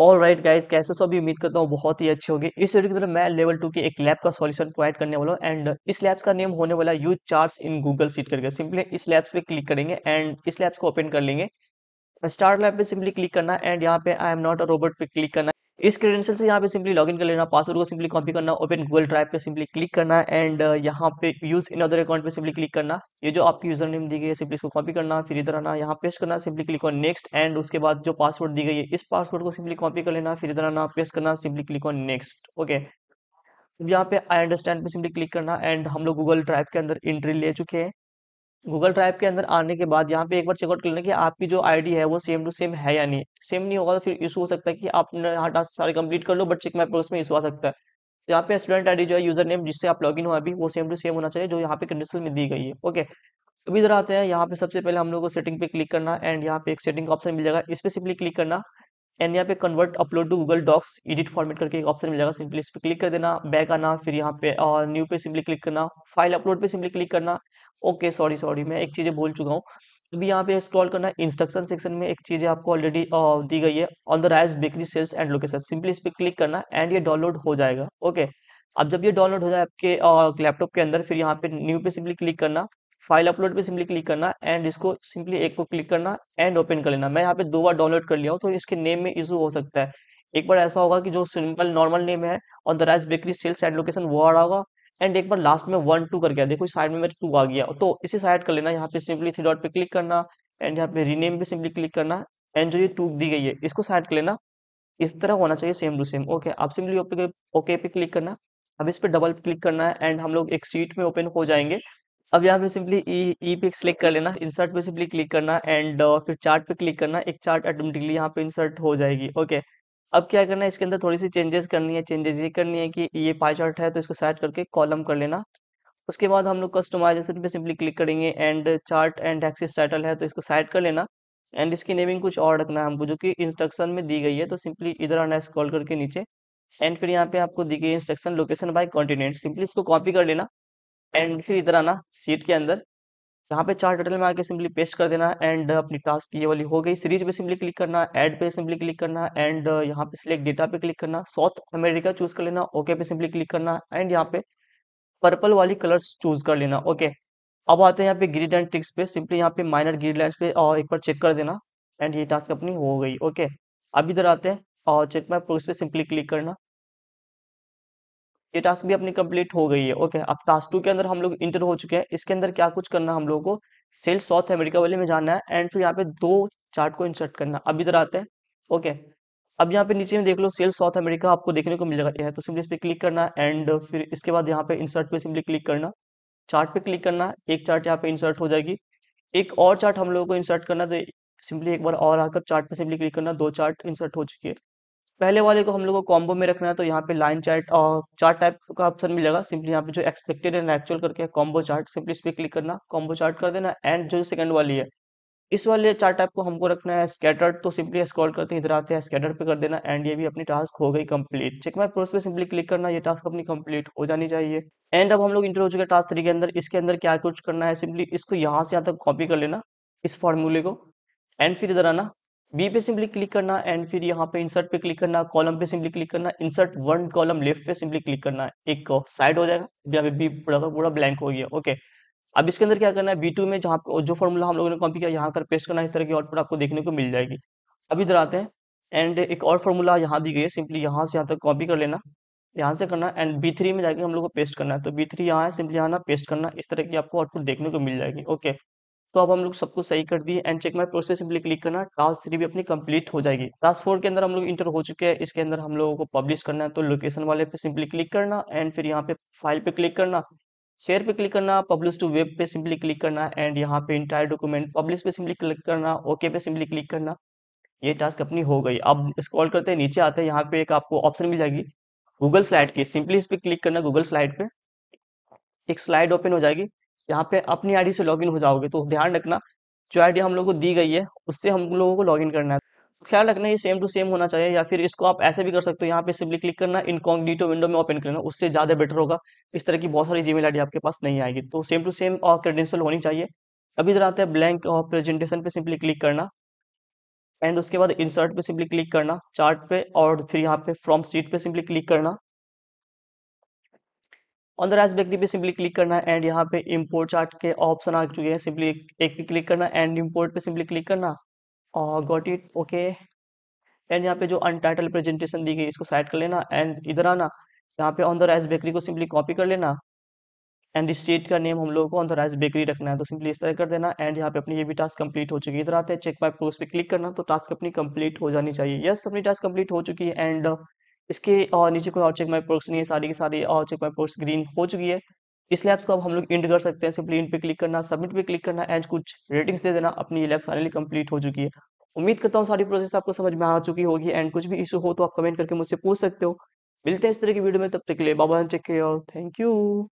all right guys कैसे सो अभी उम्मीद करता हूँ बहुत ही अच्छे होगी इस वीडियो की तरफ मैं लेवल टू के एक लैब का सॉल्यूशन प्रोवाइड करने वाला हूँ एंड इस लैब्स का नेम होने वाला you chart in Google sheet करके सिंपली इस लैब्स पे क्लिक करेंगे एंड इस लैब्स को ओपन कर लेंगे स्टार्ट लैब पे सिंपली क्लिक करना एंड यहाँ पे I am not a robot पे क्लिक करना इस क्रेडेंशियल से यहाँ पे सिंपली लॉगिन कर लेना पासवर्ड को सिंपली कॉपी करना ओपन गूगल ड्राइव पे सिंपली क्लिक करना एंड uh, यहाँ पे यूज इन अदर अकाउंट पे सिंपली क्लिक करना ये जो आपकी यूजर नेम दी गई है सिंपली इसको कॉपी करना फिर इधर आना यहाँ पेस्ट करना simply click on next and उसके बाद जो पासवर्ड दी गई है इस पासवर्ड को सिंपली कॉपी कर लेना फिर इधर आना पेस्ट करना simply click on next okay यहाँ पे आई अंडरस्टैंड पे सिंपली क्लिक करना एंड हम लोग गूगल ड्राइव के अंदर एंट्री ले चुके हैं गूगल ड्राइव के अंदर आने के बाद यहाँ पे एक बार चेकआउट कर लेना कि आपकी जो आईडी है वो सेम टू सेम है या नहीं सेम नहीं होगा तो फिर इशू हो सकता है कि आपने हाँ टास्क सारे कंप्लीट कर लो बट चेक माई प्रोग्रेस में इशू आ सकता है तो यहाँ पे स्टूडेंट आईडी जो है यूजर नेम जिससे आप लॉग इन हुआ अभी वो सेम टू सेम होना चाहिए जो यहाँ पे कंडीशन में दी गई है ओके अभी इधर आते हैं यहाँ पे सबसे पहले हम लोग को सेटिंग पे क्लिक करना एंड यहाँ पे एक सेटिंग का ऑप्शन मिल जाएगा इस पर सिंपली क्लिक करना एंड यहाँ पे convert upload to Google Docs edit format करके एक ऑप्शन मिल जाएगा सिंपली इस पर क्लिक कर देना बैक आना फिर यहाँ पे और न्यू पे सिंपली क्लिक करना फाइल अपलोड पे सिंपली क्लिक करना ओके सॉरी सॉरी मैं एक चीज़ें बोल चुका हूँ अभी यहाँ पे स्क्रॉल करना इंस्ट्रक्शन सेक्शन में एक चीज़ आपको ऑलरेडी दी गई है on the rice bakery sales and location simply इस पर क्लिक करना एंड ये डाउनलोड हो जाएगा ओके अब जब ये डाउनलोड हो जाए आपके लैपटॉप के अंदर फिर यहाँ पे न्यू पे सिंपली क्लिक करना फाइल अपलोड पे सिंपली क्लिक करना एंड इसको सिंपली एक को क्लिक करना एंड ओपन कर लेना मैं यहाँ पे दो बार डाउनलोड कर लिया हूँ तो इसके नेम में इशू हो सकता है एक बार ऐसा होगा कि जो सिंपल नॉर्मल नेम है on the rice bakery sales and location वो आ रहा होगा एंड एक बार लास्ट में वन टू कर गया देखो साइड में मेरे टू आ गया तो इसे साइड कर लेना यहाँ पे सिंपली थ्री डॉट पे क्लिक करना एंड यहाँ पे रीनेम पे सिंपली क्लिक करना एंड जो ये टू दी गई है इसको साइड कर लेना इस तरह होना चाहिए सेम टू सेम ओके आप सिंपली ओके पे क्लिक करना अब इस पर डबल क्लिक करना है एंड हम लोग एक सीट में ओपन हो जाएंगे अब यहाँ पे सिंपली ई ई पे सिलेक्ट कर लेना इंसर्ट पे सिंपली क्लिक करना एंड uh, फिर चार्ट पे क्लिक करना एक चार्ट ऑटोमेटिकली यहाँ पे इंसर्ट हो जाएगी ओके अब क्या करना है इसके अंदर थोड़ी सी चेंजेस करनी है चेंजेस ये करनी है कि ये पाई चार्ट है तो इसको सेट करके कॉलम कर लेना उसके बाद हम लोग कस्टमाइजेशन पे सिंपली क्लिक करेंगे and chart and axis title है तो इसको सेट कर लेना एंड इसकी नेमिंग कुछ और रखना है हमको जो कि इंस्ट्रक्शन में दी गई है तो सिंपली इधर आना स्क्रॉल करके नीचे एंड फिर यहाँ पे आपको दी गई instruction location by continent simply इसको कॉपी कर लेना एंड फिर इधर आना सीट के अंदर यहाँ पे चार टोटल में आके सिंपली पेस्ट कर देना एंड अपनी टास्क ये वाली हो गई सीरीज पे सिंपली क्लिक करना एड पे सिंपली क्लिक करना एंड यहाँ पे सिलेक्ट डेटा पे क्लिक करना साउथ अमेरिका चूज कर लेना ओके पे सिंपली क्लिक करना एंड यहाँ पे पर्पल वाली कलर्स चूज कर लेना ओके अब आते हैं यहाँ पे ग्रीड एंड टिक्स पे सिंपली यहाँ पे माइनर ग्रीड लाइन पे और एक बार चेक कर देना एंड ये टास्क अपनी हो गई ओके अब इधर आते हैं और चेक माई प्रोस पे सिंपली क्लिक करना ये टास्क भी अपनी कंप्लीट हो गई है ओके अब टास्क टू के अंदर हम लोग इंटर हो चुके हैं इसके अंदर क्या कुछ करना हम लोगों को सेल्स साउथ अमेरिका वाले में जाना है एंड फिर यहाँ पे दो चार्ट को इंसर्ट करना अब इधर आते हैं ओके अब यहाँ पे नीचे में देख लो सेल्स साउथ अमेरिका आपको देखने को मिल जाएगा तो सिंपली इस पर क्लिक करना एंड फिर इसके बाद यहाँ पे इंसर्ट पे सिंपली क्लिक करना चार्ट पे क्लिक करना एक चार्ट यहाँ पे इंसर्ट हो जाएगी एक और चार्ट हम लोगों को इंसर्ट करना तो सिंपली एक बार और आकर चार्ट पे सिंपली क्लिक करना दो चार्ट इंसर्ट हो चुकी है पहले वाले को हम लोग को कॉम्बो में रखना है तो यहाँ पे लाइन चार्ट और चार्ट टाइप का ऑप्शन मिलेगा सिंपली यहाँ पे जो एक्सपेक्टेड एंड एक्चुअल करके कॉम्बो चार्ट सिंपली इस पर क्लिक करना कॉम्बो चार्ट कर देना एंड जो सेकंड वाली है इस वाले चार्ट टाइप को हमको रखना है स्कैटर तो सिंपली स्क्रॉल करते हैं इधर आते हैं स्कैटर पे कर देना एंड ये भी अपनी टास्क हो गई कम्प्लीट चेक माई प्रोसेस पे सिंपली क्लिक करना ये टास्क अपनी कम्प्लीट हो जानी चाहिए एंड अब हम लोग इंटर हो चुके टास्क थ्री के अंदर इसके अंदर क्या कुछ करना है सिंपली इसको यहाँ से यहाँ तक कॉपी कर लेना इस फॉर्मूले को एंड फिर इधर आना बी पे सिंपली क्लिक करना एंड फिर यहाँ पे इंसर्ट पे क्लिक करना कॉलम पे सिंपली क्लिक करना इंसर्ट वन कॉलम लेफ्ट पे सिंपली क्लिक करना एक साइड हो जाएगा यहाँ पे बी पूरा पूरा ब्लैंक हो गया ओके अब इसके अंदर क्या करना है बी टू में जहाँ जो फॉर्मूला हम लोगों ने कॉपी किया यहाँ कर पेस्ट करना इस तरह की आउटपुट आपको देखने को मिल जाएगी अब इधर आते हैं एंड एक और फॉर्मूला यहाँ दी गई है सिंपली यहाँ से यहाँ तक कॉपी कर लेना यहाँ से करना एंड बी थ्री में जाके हम लोग को पेस्ट करना है तो बी थ्री यहाँ है सिंपली यहाँ ना पेस्ट करना इस तरह की आपको आउटपुट देखने को मिल जाएगी ओके तो अब हम लोग सबको सही कर दिए and check my process simply click करना टास्क थ्री भी अपनी कंप्लीट हो जाएगी टास्क फोर के अंदर हम लोग इंटर हो चुके हैं इसके अंदर हम लोगों को पब्लिश करना है तो लोकेशन वाले पे सिंपली क्लिक करना एंड फिर यहाँ पे फाइल पे क्लिक करना शेयर पे क्लिक करना पब्लिश टू वेब पे सिंपली क्लिक करना एंड यहाँ पे इंटायर डॉक्यूमेंट पब्लिश पे सिंपली क्लिक करना ओके पे सिंपली क्लिक करना ये टास्क अपनी हो गई अब स्क्रॉल करते हैं नीचे आते हैं यहाँ पे एक आपको ऑप्शन मिल जाएगी गूगल स्लाइड की सिंपली इस पर क्लिक करना गूगल स्लाइड पे एक स्लाइड ओपन हो जाएगी यहाँ पे अपनी आईडी से लॉगिन हो जाओगे तो ध्यान रखना जो आईडी हम लोग को दी गई है उससे हम लोगों को लॉगिन करना है तो ख्याल रखना ये सेम टू सेम होना चाहिए या फिर इसको आप ऐसे भी कर सकते हो यहाँ पे सिंपली क्लिक करना इनकॉग्निटो विंडो में ओपन करना उससे ज़्यादा बेटर होगा इस तरह की बहुत सारी जी मेल आपके पास नहीं आएगी तो सेम टू सेम और क्रेडेंशियल होनी चाहिए अभी इधर आते हैं ब्लैंक और प्रेजेंटेशन पे सिंपली क्लिक करना एंड उसके बाद इंसर्ट पे सिंपली क्लिक करना चार्ट पे और फिर यहाँ पे फ्रॉम सीट पे सिंपली क्लिक करना ऑन द राइस बैक पे सिंपली क्लिक करना एंड यहाँ पे इम्पोर्ट चार्ट के ऑप्शन आ चुके हैं सिंपली एक पे क्लिक करना एंड इम्पोर्ट पे सिंपली क्लिक करना और गॉट इट ओके एंड यहाँ पे जो अनटाइटल प्रेजेंटेशन दी गई इसको साइड कर लेना एंड इधर आना यहाँ पे ऑन द राइस बेकरी को सिंपली कॉपी कर लेना एंड इस स्टेट का नेम हम लोगों को ऑन द राइस बेकरी रखना है तो सिंपली इस तरह कर देना एंड यहाँ पे अपनी ये भी टास्क कंप्लीट हो चुकी है इधर आते हैं चेक मार्क प्रोस पे क्लिक करना तो टास्क अपनी कंप्लीट हो जानी चाहिए यस अपनी टास्क कंप्लीट हो चुकी है एंड इसके और नीचे कोई और चेक माई प्रोडक्ट्स नहीं है सारी की सारी और चेक माई प्रोडक्ट्स ग्रीन हो चुकी है इस लैब्स को अब हम लोग इंड कर सकते हैं सिंपली इंड पे क्लिक करना सबमिट पे क्लिक करना एंड कुछ रेटिंग्स दे देना अपनी लैब्स फाइनली कंप्लीट हो चुकी है उम्मीद करता हूँ सारी प्रोसेस आपको समझ में आ चुकी होगी एंड कुछ भी इशू हो तो आप कमेंट करके मुझसे पूछ सकते हो मिलते हैं इस तरह की वीडियो में तब तक के लिए बाबा चेक और थैंक यू